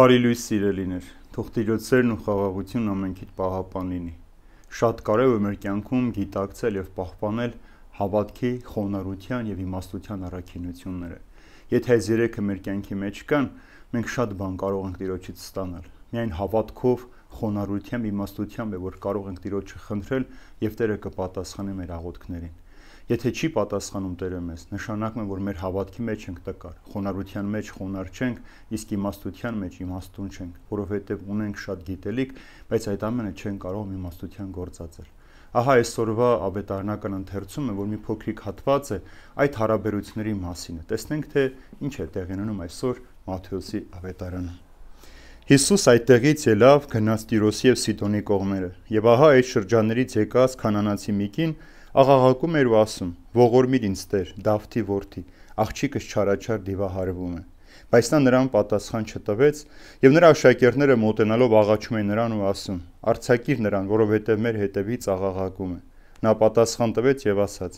Բարի լույս սիրելիներ, թող Տիրոջ սերն ու խաղաղությունն ամենքիդ պահապան լինի։ Շատ կարևոր է մեր կյանքում գիտակցել եւ պահպանել հավատքի, խոնարհության եւ իմաստության առաքինությունները։ Եթե այս երեքը մեր կյանքի մեջ կան, մենք շատ բան կարող ենք Տիրոջից ստանալ։ Միայն հավատքով, խոնարհությամբ, իմաստությամբ է որ կարող ենք Տիրոջը խնդրել եւ Տերը կպատասխանի մեր աղոթքներին։ Եթե չի պատասխանում Տերը մեզ, նշանակում է, որ մեր հավատքի մեջ ենք տկար, խոնարհության մեջ խոնար չենք, իսկ իմաստության մեջ իմաստուն չենք, որովհետև ունենք շատ գիտելիք, բայց այդ ամենը չեն կարող իմաստության գործածել։ Ահա այսօրվա ավետարանական ընթերցումը, որ մի փոքրիկ հատված է այդ հարաբերությունների մասին է։ Տեսնենք թե ինչ է տեղի ունենում այսօր Մատթեոսի ավետարանում։ Հիսուս այդտեղից ելավ գնաց Տիրոսի եւ Սիդոնի կողմերը, եւ ահա այդ շրջաններից եկած կանանացի մի կին, աղաղակում էր ու ասում. ողորմիր ինձ Տեր, Դավթի որդի, աղջիկս չարաչար դիվահարվում է։ Բայց նա նրան պատասխան չտվեց, եւ նրա աշակերտները մոտենալով աղաչում էին նրան ու ասում. «Արցակիր նրան, որովհետեւ մեր հետևից աղաղակում է»։ Նա պատասխան տվեց եւ ասաց.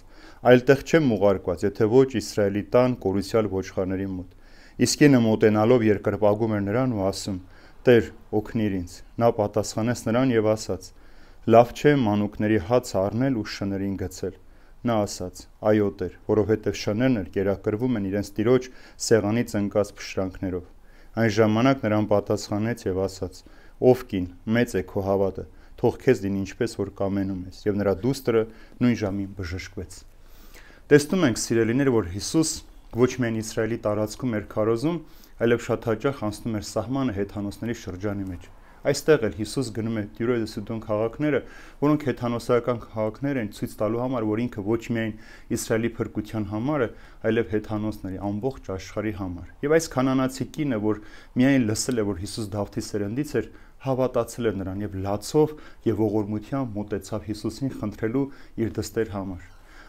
«Այլտեղ չեմ ուղարկված, եթե ոչ Իսրայելի տան կորուսյալ ոչխարների մոտ»։ Իսկ ինը մոտենալով երկրպագում էր նրան ու ասում. «Տեր, օգնիր ինձ»։ Նա պատասխանեց նրան եւ ասաց. Լավ չէ մանուկների հաց առնել ու շներին գցել։ Նա ասաց. Այո, Տեր, որովհետև շներն էլ կերակրվում են իրենց տիրոջ սեղանից ընկած փշրանքներով։ Այն ժամանակ նրան պատասխանեց եւ ասաց. Ով կին, մեծ է քո հավատը, թող քեզ դին ինչպես որ կամենում ես։ Եվ նրա դուստրը նույն ժամին բժշկվեց։ Տեսնում ենք սիրելիներ, որ Հիսուս ոչ միայն Իսրայելի տարածքում էր քարոզում, այլև շատ հաճախ անցնում էր սահմանը հեթանոսների շրջանի մեջ։ Այստեղ էլ Հիսուս գնում է Տիրոյ და Սիդոն քաղաքները, որոնք հեթանոսական քաղաքներ են ցույց տալու համար, որ ինքը ոչ միայն Իսրայելի փրկության համար է, այլև հեթանոսների ամբողջ աշխարհի համար։ Եվ այս կանանացի կինը, որ միայն լսել է, որ Հիսուս Դավթի սերնդից էր, հավատացել է նրան եւ լացով եւ ողորմությամբ մտեցավ Հիսուսին խնդրելու իր դստեր համար։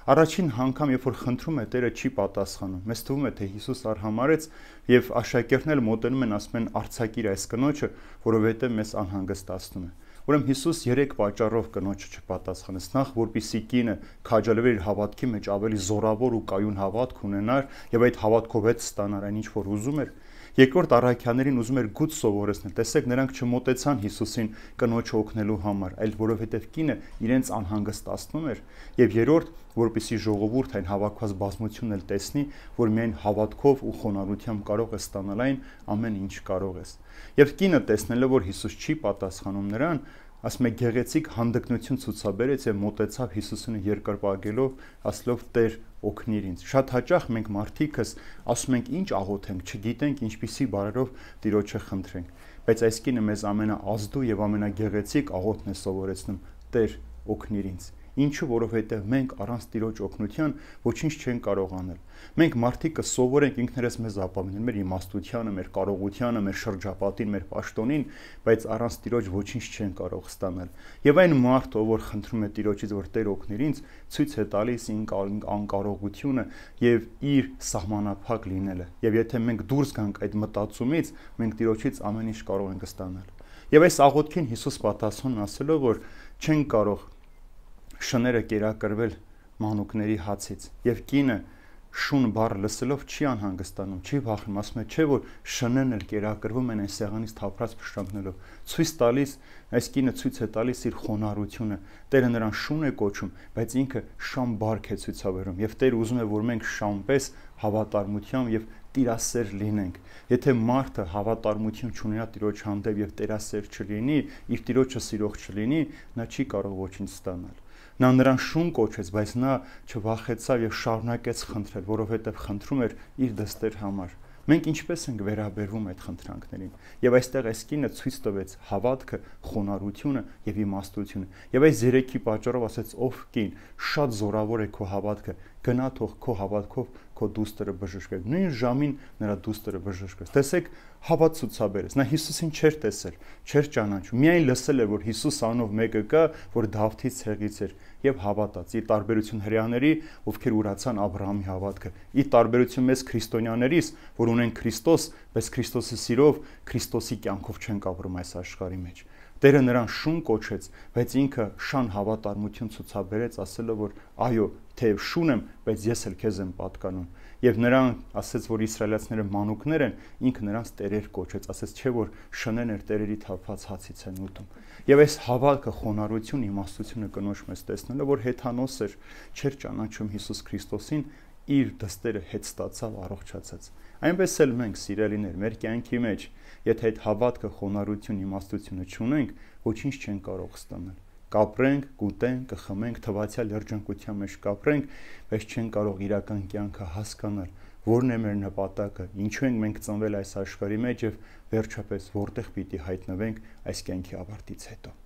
Առաջին հանգամ, երբ որ խնդրում է Տերը, չի պատասխանում։ Մեզ թվում է, թե Հիսուս արհամարեց եւ աշակերտներն էլ մոտենում են, ասում են արցակիր այս կնոջը, որովհետեւ մեզ անհանգստացնում է։ Ուրեմն Հիսուս 3 պատճառով կնոջը չպատասխանեց։ Նախ, որպիսի կինը քաջալևեր իր հավատքի մեջ ավելի զորավոր ու կայուն հավատք ունենար եւ այդ հավատքով հետ ստանար այն ինչ որ ուզում էր։ Երկրորդ առաքյաներին ուզում էր գուց սովորեցնել։ Տեսեք, նրանք չմոտեցան Հիսուսին կնոջը օգնելու համար, այլ որովհետև կինը իրենց անհանգստացնում էր, եւ երրորդ, որպիսի ժողովուրդը այն հավաքված բազմությունն էլ տեսնի, որ միայն հավատքով ու խոնարհությամբ կարող է ստանալ այն ամեն ինչ կարող ես։ Եվ կինը տեսնելով, որ Հիսուս չի պատասխանում նրան, ասում է գեղեցիկ հանդգնություն ցուցաբերեց եւ մտեցավ Հիսուսին երկրպագելով, ասելով Տեր օգնիր ինձ։ Շատ հաճախ մենք մարդիկս ասում ենք ինչ աղոթենք, չգիտենք ինչպիսի բարերով Տիրոջը խնդրենք, բայց այս կինը մեզ ամենաազդու եւ ամենագեղեցիկ աղոթն է սովորեցնում՝ Տեր օգնիր ինձ։ Ինչու, որովհետև մենք առանց Տիրոջ օգնության ոչինչ չենք կարող անել։ Մենք մարդիկը սովոր ենք ինքներս մեզ ապավինել մեր իմաստությանը, մեր կարողությանը, մեր շրջապատին, մեր աշտոնին, բայց առանց Տիրոջ ոչինչ չեն կարող ստանալ։ Եվ այն մարդը, ով որ խնդրում է Տիրոջից, որ Տեր օգներ ինձ, ցույց է տալիս ինքն անկարողությունը եւ իր սահմանափակ լինելը։ Եվ եթե մենք դուրս գանք այդ մտածումից, մենք Տիրոջից ամեն ինչ կարող ենք ստանալ։ Եվ այս աղոթքին Հիսուս պատասխան ասելով, որ չեն կարող շները կերակրվել մանուկների հացից եւ կինը շուն բառ լսելով չի անհանգստանում, չի վախում, ասում է, չէ որ շնեն էլ կերակրվում են այն սեղանից թափրած փշրամբնելով։ Ցույց տալիս, այս կինը ցույց է տալիս իր խոնարհությունը։ Տերը նրան շուն է կոչում, բայց ինքը շամ բարք է ցույցաբերում, եւ Տերը ուզում է, որ մենք շամպես հավատարմությամբ եւ տիրասեր լինենք։ Եթե մարդը հավատարմություն չունենա Տիրոջ հանդեպ եւ տերասեր չլինի, իր Տիրոջը սիրող չլինի, նա չի կարող ոչինչ ստանալ։ Նա նրան շուն կոչեց, բայց նա չվախեցավ եւ շարունակեց խնդրել, որովհետեւ խնդրում էր իր դստեր համար։ Մենք ինչպես ենք վերաբերվում այդ խնդրանքներին։ Եվ այստեղ այս կինը ցույց տվեց հավատքը, խոնարհությունը եւ իմաստությունը։ Եվ այս երեքի պատճառով ասեց՝ «Ով կին, շատ զորավոր է քո հավատքը, գնա թող քո հավատքով քո դուստերը բժշկել։ Նույն ժամին նրա դուստերը բժշկեց։ Տեսեք, հավատ ցուցաբերեց։ Նա Հիսուսին չէր տեսել, չէր ճանաչում։ Միայն լսել էր, որ Հիսուս անով մեկը կա, որ Դավթից ցեղից էր եւ հավատաց։ Ի տարբերություն հрьяաների, ովքեր ուրացան Աբ รา համի հավատքը, ի տարբերություն մեզ քրիստոնյաներից, որ ունեն Քրիստոս, բայց Քրիստոսի սիրով, Քրիստոսի կյանքով չեն կապրում այս աշխարհի մեջ։ մեջ Տերը նրան շուն կոչեց, բայց ինքը շան հավատարմություն ցուցաբերեց, ասելով որ այո, թեև շուն եմ, բայց ես էլ քեզ եմ պատկանում։ Եվ նրան ասեց, որ իսրայելացիները մանուկներ են, ինքը նրանց տերեր կոչեց, ասեց, չէ որ շնեն էր տերերի թափված հացից են ուտում։ Եվ այս հավաքը խոնարհություն իմաստությունը կնոջ մեզ տեսնելը, որ հեթանոս էր, չէր ճանաչում Հիսուս Քրիստոսին, իր դստերը հետ ստացավ, առողջացած։ Այնպես էլ մենք, սիրելիներ, մեր կյանքի մեջ, եթե այդ հավատքը, խոնարհություն, իմաստությունը չունենք, ոչինչ չենք կարող ստանալ։ Կապրենք, կուտենք, կխմենք, թվացյալ երջանկության մեջ կապրենք, բայց չենք կարող իրական կյանքը հասկանալ, որն է մեր նպատակը, ինչու ենք մենք ծնվել այս աշխարհի մեջ եւ վերջապես որտեղ պիտի հայտնվենք այս կյանքի ավարտից հետո։